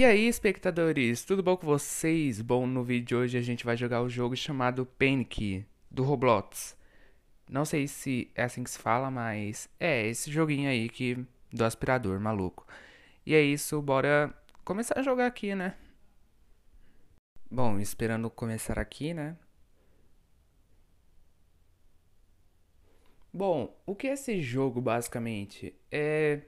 E aí, espectadores, tudo bom com vocês? Bom, no vídeo de hoje a gente vai jogar o um jogo chamado Panic, do Roblox. Não sei se é assim que se fala, mas é esse joguinho aí que do aspirador maluco. E é isso, bora começar a jogar aqui, né? Bom, esperando começar aqui, né? Bom, o que é esse jogo basicamente? É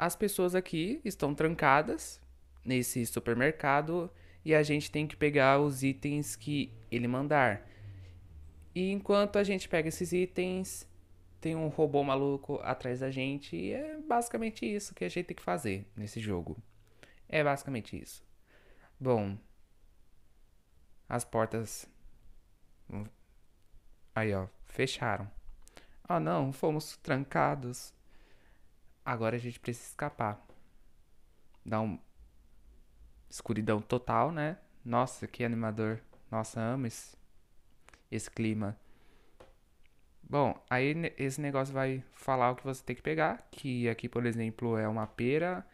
as pessoas aqui estão trancadas nesse supermercado e a gente tem que pegar os itens que ele mandar. E enquanto a gente pega esses itens, tem um robô maluco atrás da gente e é basicamente isso que a gente tem que fazer nesse jogo. É basicamente isso. Bom, as portas aí ó, fecharam. Ah não, fomos trancados. Agora a gente precisa escapar. Dá um. Escuridão total, né? Nossa, que animador. Nossa, amo esse, esse clima. Bom, aí esse negócio vai falar o que você tem que pegar, que aqui, por exemplo, é uma pera,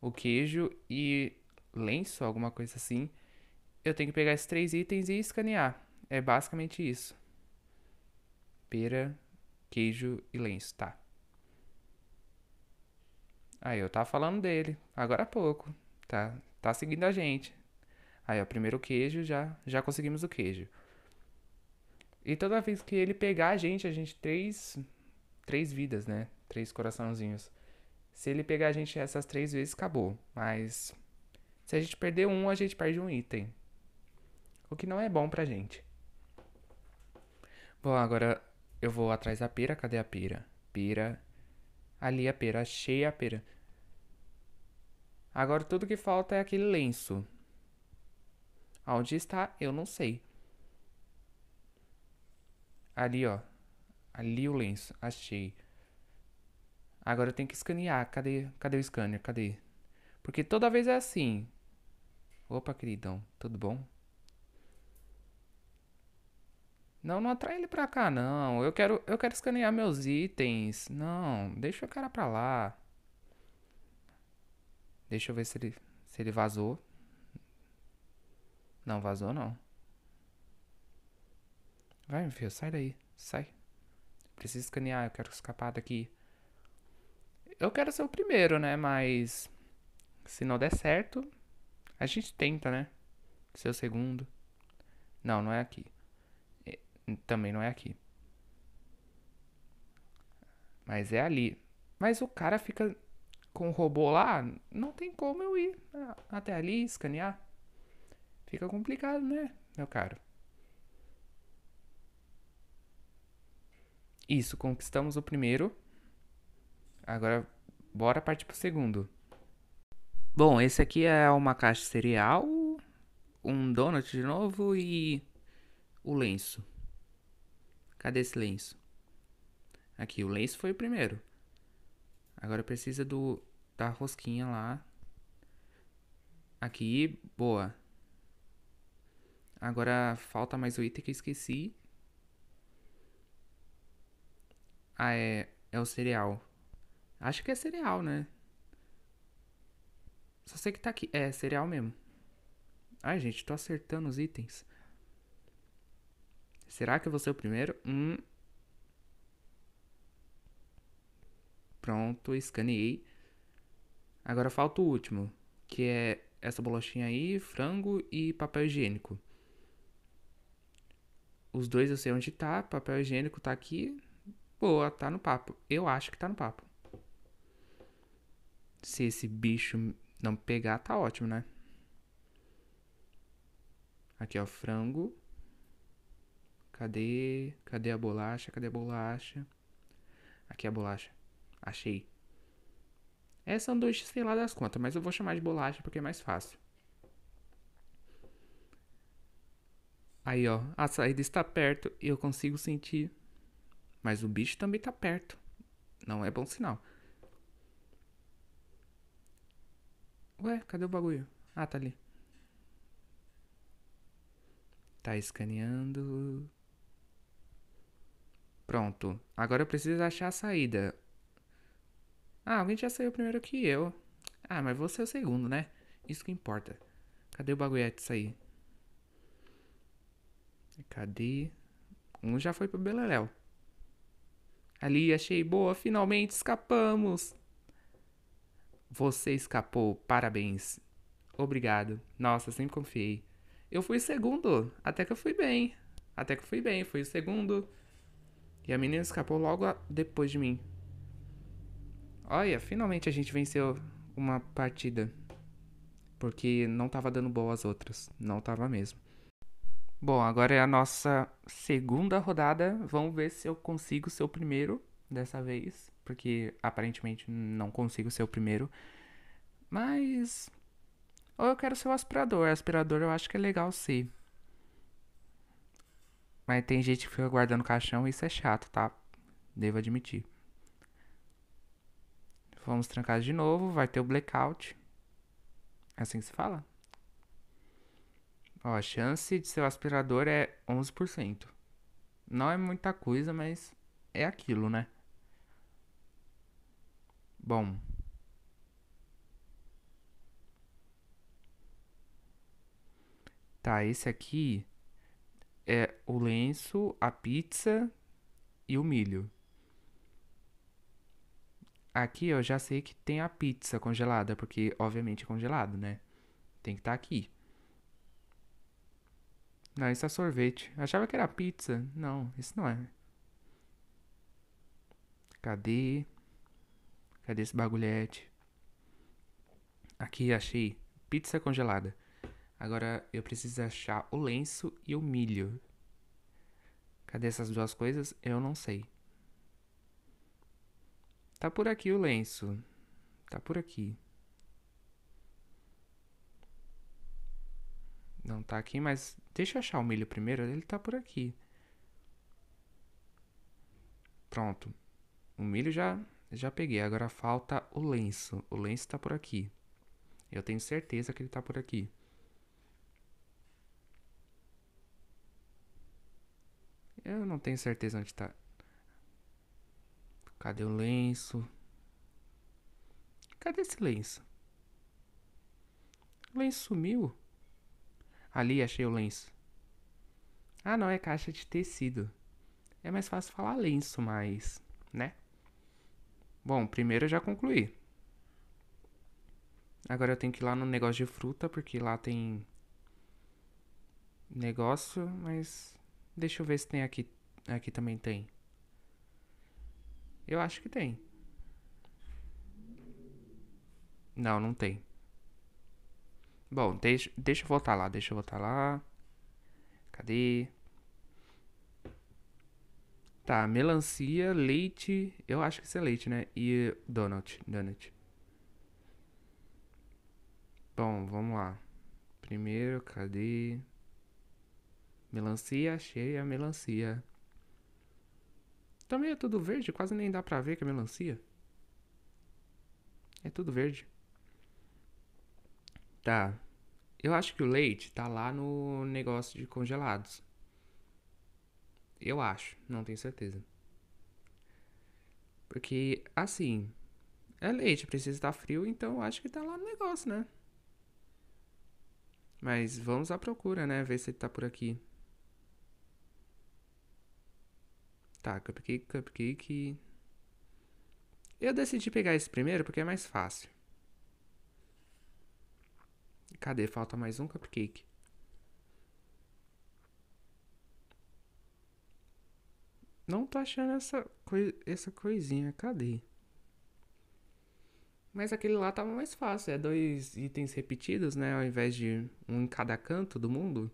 o queijo e lenço, alguma coisa assim. Eu tenho que pegar esses três itens e escanear. É basicamente isso. Pera, queijo e lenço, tá. Aí eu tava falando dele, agora há pouco. Tá, tá seguindo a gente. Aí, ó, primeiro queijo, já, já conseguimos o queijo. E toda vez que ele pegar a gente, a gente três. Três vidas, né? Três coraçãozinhos. Se ele pegar a gente essas três vezes, acabou. Mas. Se a gente perder um, a gente perde um item. O que não é bom pra gente. Bom, agora eu vou atrás da pira. Cadê a pira? Pira ali a pera, achei a pera. Agora tudo que falta é aquele lenço. Onde está? Eu não sei. Ali, ó. Ali o lenço. Achei. Agora eu tenho que escanear. Cadê, cadê o scanner? Cadê? Porque toda vez é assim. Opa, queridão. Tudo bom? Não, não atrai ele pra cá, não. Eu quero, eu quero escanear meus itens. Não, deixa o cara pra lá. Deixa eu ver se ele, se ele vazou. Não vazou, não. Vai, meu filho, sai daí. Sai. Preciso escanear, eu quero escapar daqui. Eu quero ser o primeiro, né? Mas. Se não der certo, a gente tenta, né? Ser o segundo. Não, não é aqui também não é aqui. Mas é ali. Mas o cara fica com o robô lá, não tem como eu ir né, até ali escanear. Fica complicado, né, meu caro? Isso, conquistamos o primeiro. Agora, bora partir pro segundo. Bom, esse aqui é uma caixa de cereal, um donut de novo e o lenço. Cadê esse lenço? Aqui, o lenço foi o primeiro. Agora precisa do da rosquinha lá. Aqui, boa. Agora falta mais o item que eu esqueci. Ah, é, é o cereal. Acho que é cereal, né? Só sei que tá aqui. É, cereal mesmo. Ai, gente, tô acertando os itens. Será que eu vou ser o primeiro? Hum. Pronto, escaneei. Agora falta o último, que é essa bolachinha aí, frango e papel higiênico. Os dois eu sei onde tá, papel higiênico tá aqui. Boa, tá no papo. Eu acho que tá no papo. Se esse bicho não pegar, tá ótimo, né? Aqui, ó, frango. Cadê? Cadê a bolacha? Cadê a bolacha? Aqui é a bolacha. Achei. É sanduíche, sei lá das contas, mas eu vou chamar de bolacha porque é mais fácil. Aí, ó, a saída está perto e eu consigo sentir. Mas o bicho também está perto. Não é bom sinal. Ué, cadê o bagulho? Ah, tá ali. Tá escaneando. Pronto. Agora eu preciso achar a saída. Ah, alguém já saiu primeiro que eu. Ah, mas você é o segundo, né? Isso que importa. Cadê o bagulhete sair? Cadê? Um já foi pro Beleléu. Ali, achei boa, finalmente escapamos! Você escapou, parabéns. Obrigado. Nossa, sempre confiei. Eu fui segundo, até que eu fui bem. Até que eu fui bem, fui o segundo. E a menina escapou logo depois de mim. Olha, finalmente a gente venceu uma partida. Porque não tava dando boa as outras. Não tava mesmo. Bom, agora é a nossa segunda rodada. Vamos ver se eu consigo ser o primeiro dessa vez. Porque aparentemente não consigo ser o primeiro. Mas. Ou eu quero ser o aspirador. Aspirador eu acho que é legal ser. Mas tem gente que fica guardando caixão e isso é chato, tá? Devo admitir. Fomos trancados de novo, vai ter o blackout. É assim que se fala? Ó, a chance de o aspirador é 11%. Não é muita coisa, mas é aquilo, né? Bom. Tá, esse aqui é o lenço, a pizza e o milho. Aqui eu já sei que tem a pizza congelada, porque obviamente é congelado, né? Tem que estar tá aqui. Não, isso é sorvete. achava que era pizza. Não, isso não é. Cadê? Cadê esse bagulhete? Aqui, achei. Pizza congelada. Agora eu preciso achar o lenço e o milho. Cadê essas duas coisas? Eu não sei. Tá por aqui o lenço. Tá por aqui. Não tá aqui, mas deixa eu achar o milho primeiro. Ele tá por aqui. Pronto. O milho já, já peguei. Agora falta o lenço. O lenço tá por aqui. Eu tenho certeza que ele tá por aqui. Eu não tenho certeza onde tá. Cadê o lenço? Cadê esse lenço? O lenço sumiu. Ali, achei o lenço. Ah, não, é caixa de tecido. É mais fácil falar lenço, mas. né? Bom, primeiro eu já concluí. Agora eu tenho que ir lá no negócio de fruta, porque lá tem. negócio, mas. Deixa eu ver se tem aqui. Aqui também tem. Eu acho que tem. Não, não tem. Bom, deixa, deixa eu voltar lá, deixa eu voltar lá. Cadê? Tá, melancia, leite, eu acho que isso é leite, né? E donut, donut. Bom, vamos lá. Primeiro, cadê? Melancia, cheia, melancia. Também é tudo verde, quase nem dá pra ver que é melancia. É tudo verde. Tá. Eu acho que o leite tá lá no negócio de congelados. Eu acho, não tenho certeza. Porque, assim, é leite, precisa estar tá frio, então acho que tá lá no negócio, né? Mas vamos à procura, né? Ver se ele tá por aqui. Tá, cupcake, cupcake. Eu decidi pegar esse primeiro porque é mais fácil. Cadê? Falta mais um cupcake. Não tô achando essa, coi essa coisinha. Cadê? Mas aquele lá tava mais fácil. É dois itens repetidos, né? Ao invés de um em cada canto do mundo.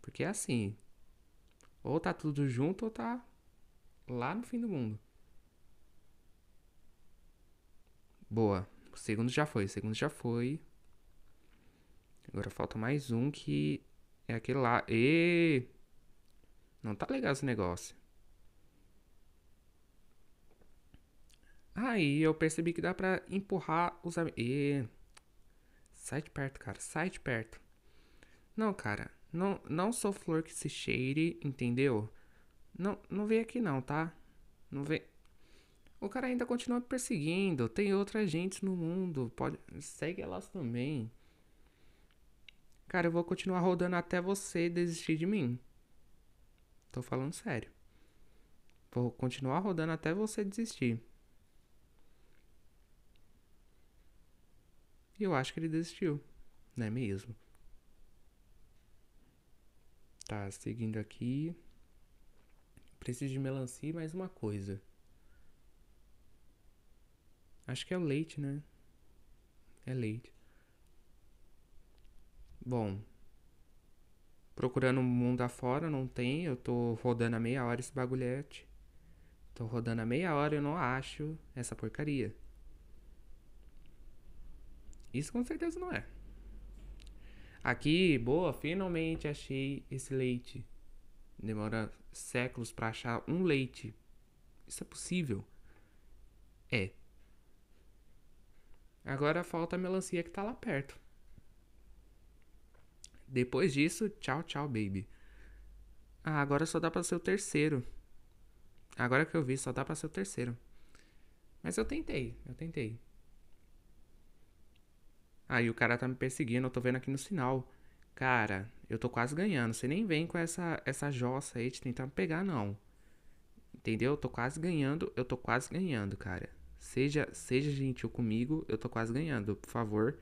Porque é assim. Ou tá tudo junto ou tá lá no fim do mundo. Boa. O segundo já foi, o segundo já foi. Agora falta mais um que é aquele lá. E não tá legal esse negócio. Aí eu percebi que dá pra empurrar os E sai de perto, cara, sai de perto. Não, cara, não, não sou flor que se cheire, entendeu? Não, não vem aqui não, tá? Não vem. O cara ainda continua perseguindo. Tem outras gente no mundo. Pode segue elas também. Cara, eu vou continuar rodando até você desistir de mim. Tô falando sério. Vou continuar rodando até você desistir. E eu acho que ele desistiu, não é mesmo? Tá, seguindo aqui. Preciso de melancia e mais uma coisa. Acho que é o leite, né? É leite. Bom. Procurando o mundo afora, não tem. Eu tô rodando a meia hora esse bagulhete. Tô rodando a meia hora e eu não acho essa porcaria. Isso com certeza não é. Aqui, boa, finalmente achei esse leite demora séculos para achar um leite. Isso é possível? É. Agora falta a melancia que tá lá perto. Depois disso, tchau, tchau, baby. Ah, agora só dá para ser o terceiro. Agora que eu vi, só dá para ser o terceiro. Mas eu tentei, eu tentei. Aí ah, o cara tá me perseguindo, eu tô vendo aqui no sinal. Cara, eu tô quase ganhando. Você nem vem com essa, essa jossa aí te tentar pegar, não. Entendeu? Eu tô quase ganhando, eu tô quase ganhando, cara. Seja, seja gentil comigo, eu tô quase ganhando, por favor.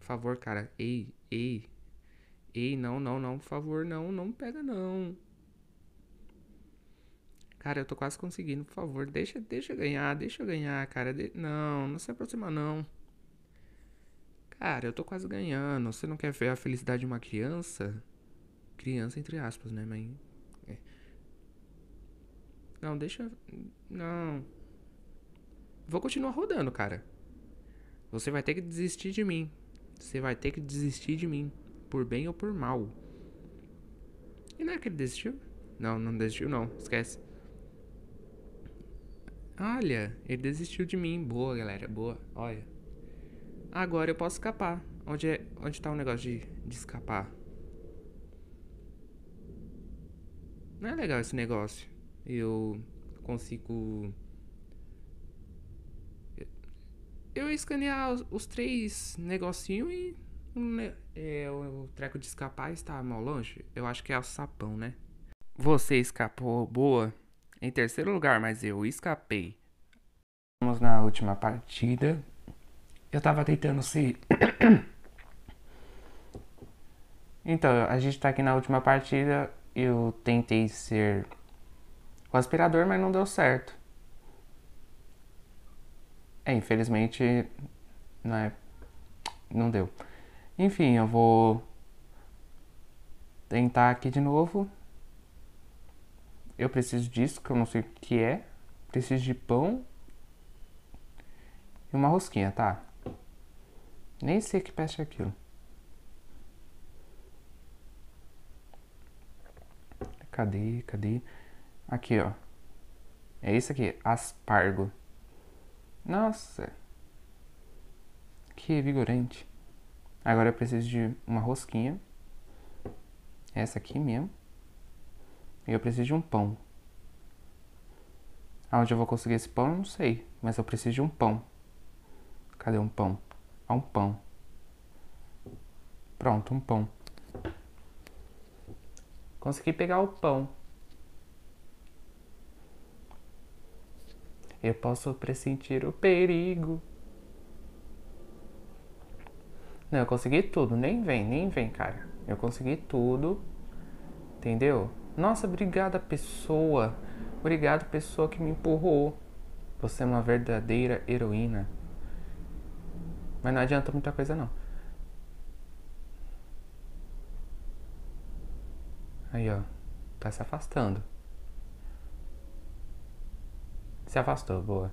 Por favor, cara. Ei, ei. Ei, não, não, não, por favor, não, não pega não. Cara, eu tô quase conseguindo, por favor, deixa, deixa eu ganhar, deixa eu ganhar, cara. De... Não, não se aproxima não. Cara, eu tô quase ganhando. Você não quer ver a felicidade de uma criança? Criança, entre aspas, né, mãe? É. Não, deixa. Não. Vou continuar rodando, cara. Você vai ter que desistir de mim. Você vai ter que desistir de mim. Por bem ou por mal. E não é que ele desistiu? Não, não desistiu, não. Esquece. Olha, ele desistiu de mim. Boa, galera. Boa. Olha. Agora eu posso escapar. Onde é, onde tá o negócio de, de escapar? Não é legal esse negócio. Eu consigo eu escanear os, os três negocinhos e é, o, o treco de escapar está mal longe. Eu acho que é o sapão, né? Você escapou, boa. Em terceiro lugar, mas eu escapei. Vamos na última partida eu tava tentando se. então, a gente tá aqui na última partida. Eu tentei ser o aspirador, mas não deu certo. É, infelizmente, não é. Não deu. Enfim, eu vou tentar aqui de novo. Eu preciso disso, que eu não sei o que é. Preciso de pão e uma rosquinha, tá? Nem sei que peste é aquilo. Cadê, cadê? Aqui, ó. É isso aqui, aspargo. Nossa. Que vigorante. Agora eu preciso de uma rosquinha. Essa aqui mesmo. E eu preciso de um pão. Aonde eu vou conseguir esse pão, eu não sei. Mas eu preciso de um pão. Cadê um pão? a um pão. Pronto, um pão. Consegui pegar o pão. Eu posso pressentir o perigo. Não, eu consegui tudo. Nem vem, nem vem, cara. Eu consegui tudo. Entendeu? Nossa, obrigada, pessoa. Obrigado, pessoa que me empurrou. Você é uma verdadeira heroína. Mas não adianta muita coisa não. Aí, ó. Tá se afastando. Se afastou, boa.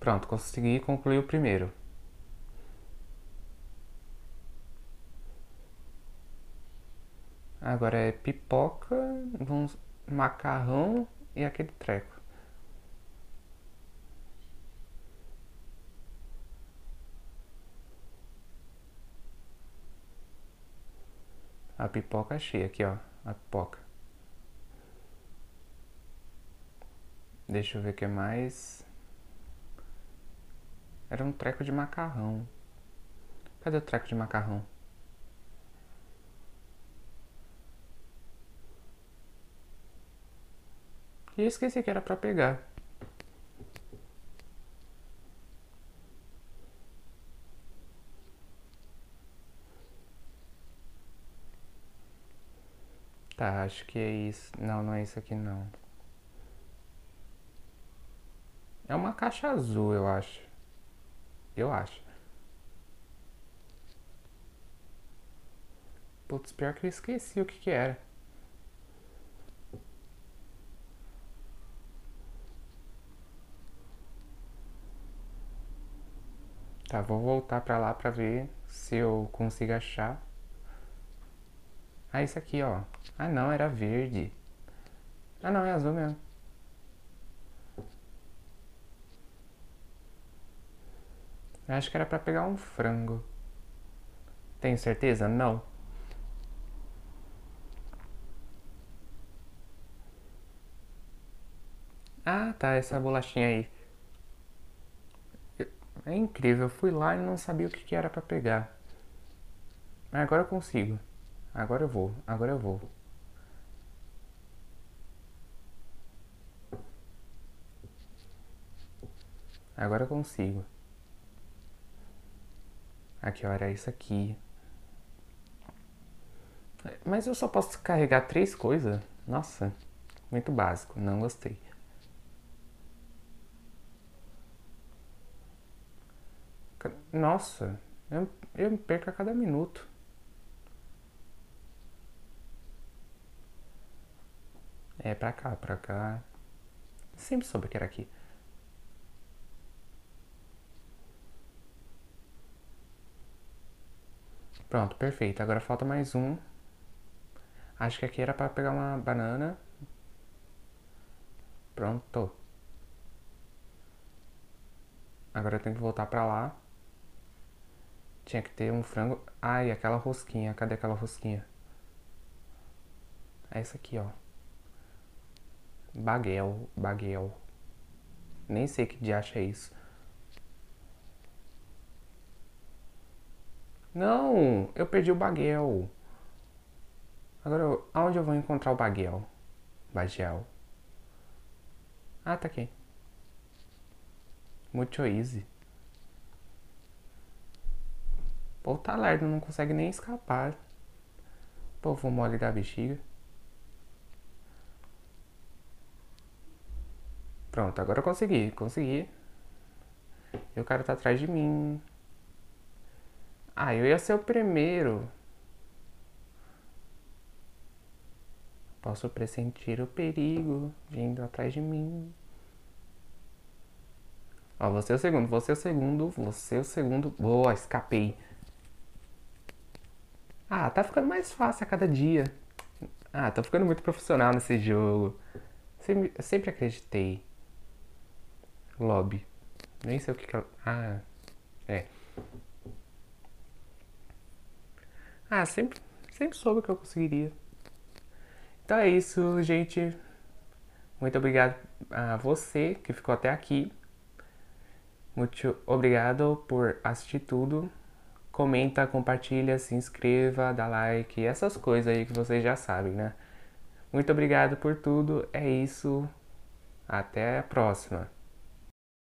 Pronto, consegui concluir o primeiro. Agora é pipoca, vamos, macarrão e aquele treco. a pipoca é cheia aqui, ó, a pipoca. Deixa eu ver o que mais. Era um treco de macarrão. Cadê o treco de macarrão? E eu esqueci que era pra pegar. acho que é isso. Não, não é isso aqui não. É uma caixa azul, eu acho. Eu acho. Putz, pior que eu esqueci o que que era. Tá, vou voltar pra lá pra ver se eu consigo achar. Ah, isso aqui, ó. Ah, não, era verde. Ah, não, é azul mesmo. Eu acho que era pra pegar um frango. Tenho certeza? Não. Ah, tá, essa bolachinha aí. É incrível, eu fui lá e não sabia o que era pra pegar. Mas agora eu consigo. Agora eu vou, agora eu vou. Agora eu consigo. Aqui, olha, é isso aqui. Mas eu só posso carregar três coisas? Nossa, muito básico, não gostei. Nossa, eu, eu me perco a cada minuto. É pra cá, pra cá. Sempre soube que era aqui. Pronto, perfeito. Agora falta mais um. Acho que aqui era para pegar uma banana. Pronto. Agora eu tenho que voltar pra lá. Tinha que ter um frango. Ai, aquela rosquinha. Cadê aquela rosquinha? É essa aqui, ó. Baguel, Baguel. Nem sei que diacho é isso. Não, eu perdi o Baguel. Agora, aonde eu vou encontrar o Baguel? Bagel. Ah, tá aqui. Muito easy. Pô, tá lerdo, não consegue nem escapar. Povo mole da bexiga. Pronto, agora eu consegui, consegui. E o cara tá atrás de mim. Ah, eu ia ser o primeiro. Posso pressentir o perigo vindo atrás de mim. Ó, você é o segundo, você é o segundo, você é o segundo. Boa, escapei. Ah, tá ficando mais fácil a cada dia. Ah, tô ficando muito profissional nesse jogo. Sempre, eu sempre acreditei lobby. Nem sei o que, que é. Ah, é. Ah, sempre, sempre soube que eu conseguiria. Então é isso, gente. Muito obrigado a você que ficou até aqui. Muito obrigado por assistir tudo. Comenta, compartilha, se inscreva, dá like, essas coisas aí que vocês já sabem, né? Muito obrigado por tudo. É isso. Até a próxima.